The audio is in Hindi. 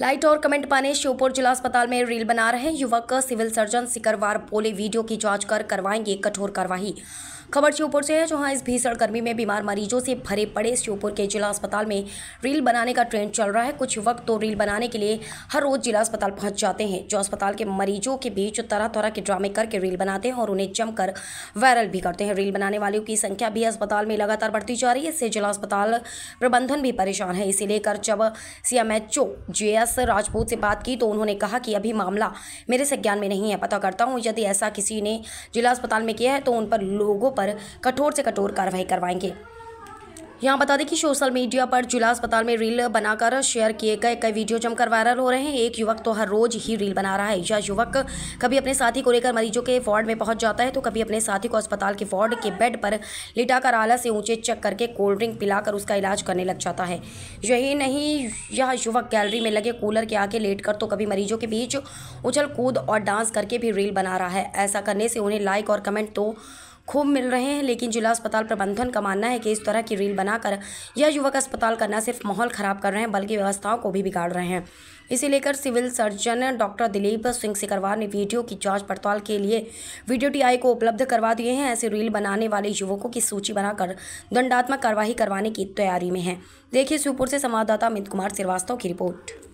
लाइट और कमेंट पाने श्योपुर जिला अस्पताल में रील बना रहे युवक सिविल सर्जन सिकरवार बोले वीडियो की जांच कर करवाएंगे कठोर कार्रवाई खबर श्योपुर से है जहां इस भीषण गर्मी में बीमार मरीजों से भरे पड़े श्योपुर के जिला अस्पताल में रील बनाने का ट्रेंड चल रहा है कुछ युवक तो रील बनाने के लिए हर रोज जिला अस्पताल पहुंच जाते हैं जो अस्पताल के मरीजों के बीच तरह तरह के ड्रामे करके रील बनाते हैं और उन्हें जमकर वायरल भी करते हैं रील बनाने वालों की संख्या भी अस्पताल में लगातार बढ़ती जा रही है इससे जिला अस्पताल प्रबंधन भी परेशान है इसे लेकर जब C M H O J S Rajput से बात की तो उन्होंने कहा कि अभी मामला मेरे संज्ञान में नहीं है पता करता हूँ यदि ऐसा किसी ने जिला अस्पताल में किया है तो उन पर लोगों पर कठोर से कठोर कार्रवाई करवाएंगे यहाँ बता दें कि सोशल मीडिया पर जिला अस्पताल में रील बनाकर शेयर किए गए कई वीडियो जमकर वायरल हो रहे हैं एक युवक तो हर रोज ही रील बना रहा है यह युवक कभी अपने साथी को लेकर मरीजों के वार्ड में पहुंच जाता है तो कभी अपने साथी को अस्पताल के वार्ड के बेड पर लिटाकर आला से ऊंचे चेक करके कोल्ड ड्रिंक पिलाकर उसका इलाज करने लग जाता है यही नहीं यह युवक गैलरी में लगे कूलर के आगे लेट कर तो कभी मरीजों के बीच उछल कूद और डांस करके भी रील बना रहा है ऐसा करने से उन्हें लाइक और कमेंट तो खूब मिल रहे हैं लेकिन जिला अस्पताल प्रबंधन का मानना है कि इस तरह की रील बनाकर यह युवक अस्पताल का न सिर्फ माहौल खराब कर रहे हैं बल्कि व्यवस्थाओं को भी बिगाड़ रहे हैं इसे लेकर civil surgeon doctor Dilip Singh Sikarwar ने वीडियो की जांच पड़ताल के लिए वीडियो टीआई को उपलब्ध करवा दिए हैं ऐसे रील बनाने वाले युवकों की सूची बनाकर दंडात्मक कार्यवाही करवाने की तैयारी में है देखिए सुपुर से संवाददाता अमित कुमार श्रीवास्तव की रिपोर्ट